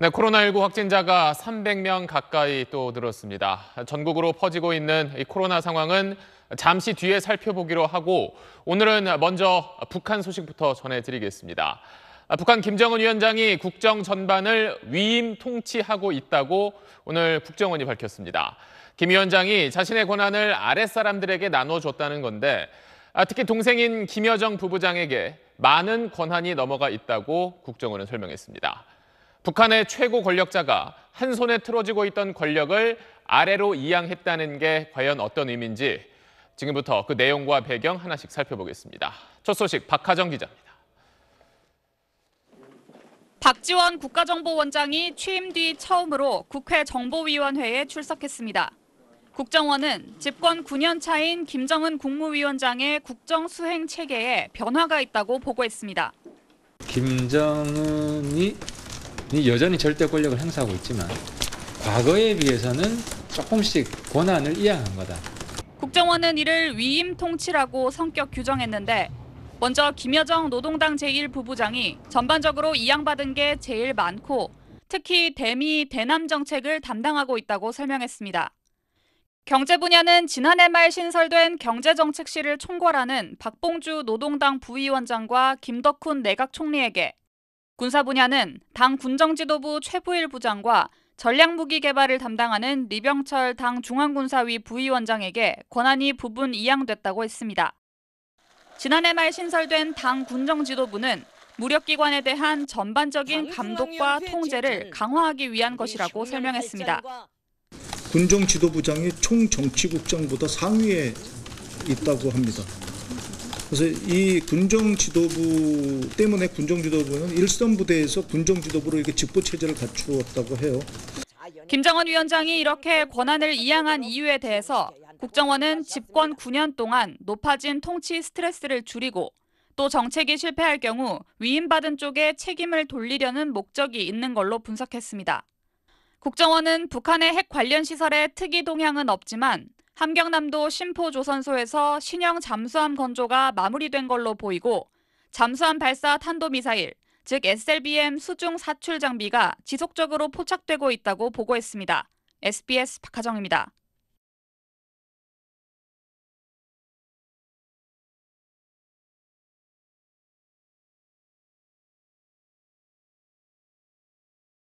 네, 코로나19 확진자가 300명 가까이 또 늘었습니다. 전국으로 퍼지고 있는 이 코로나 상황은 잠시 뒤에 살펴보기로 하고 오늘은 먼저 북한 소식부터 전해드리겠습니다. 북한 김정은 위원장이 국정 전반을 위임 통치하고 있다고 오늘 국정원이 밝혔습니다. 김 위원장이 자신의 권한을 아랫사람들에게 나눠줬다는 건데 아, 특히 동생인 김여정 부부장에게 많은 권한이 넘어가 있다고 국정원은 설명했습니다. 북한의 최고 권력자가 한 손에 틀어지고 있던 권력을 아래로 이양했다는 게 과연 어떤 의미인지 지금부터 그 내용과 배경 하나씩 살펴보겠습니다. 첫 소식 박하정 기자입니다. 박지원 국가정보원장이 취임 뒤 처음으로 국회 정보위원회에 출석했습니다. 국정원은 집권 9년 차인 김정은 국무위원장의 국정 수행 체계에 변화가 있다고 보고했습니다. 김정은이 여전히 절대 권력을 행사하고 있지만 과거에 비해서는 조금씩 권한을 이양한 거다. 국정원은 이를 위임 통치라고 성격 규정했는데 먼저 김여정 노동당 제1부부장이 전반적으로 이양받은 게 제일 많고 특히 대미 대남 정책을 담당하고 있다고 설명했습니다. 경제 분야는 지난해 말 신설된 경제정책실을 총괄하는 박봉주 노동당 부위원장과 김덕훈 내각 총리에게 군사 분야는 당 군정지도부 최부일 부장과 전략무기 개발을 담당하는 리병철 당 중앙군사위 부위원장에게 권한이 부분 이양됐다고 했습니다. 지난해 말 신설된 당 군정지도부는 무력기관에 대한 전반적인 감독과 통제를 강화하기 위한 것이라고 설명했습니다. 군정지도부장이 총정치국장보다 상위에 있다고 합니다. 그래서 이 군정 지도부 때문에 군정 지도부는 일선 부대에서 군정 지도부로 이렇게 직보 체제를 갖추었다고 해요. 김정은 위원장이 이렇게 권한을 이양한 이유에 대해서 국정원은 집권 9년 동안 높아진 통치 스트레스를 줄이고 또 정책이 실패할 경우 위임받은 쪽에 책임을 돌리려는 목적이 있는 걸로 분석했습니다. 국정원은 북한의 핵 관련 시설에 특이 동향은 없지만 함경남도 신포조선소에서 신형 잠수함 건조가 마무리된 걸로 보이고 잠수함 발사 탄도미사일, 즉 SLBM 수중 사출 장비가 지속적으로 포착되고 있다고 보고했습니다. SBS 박하정입니다.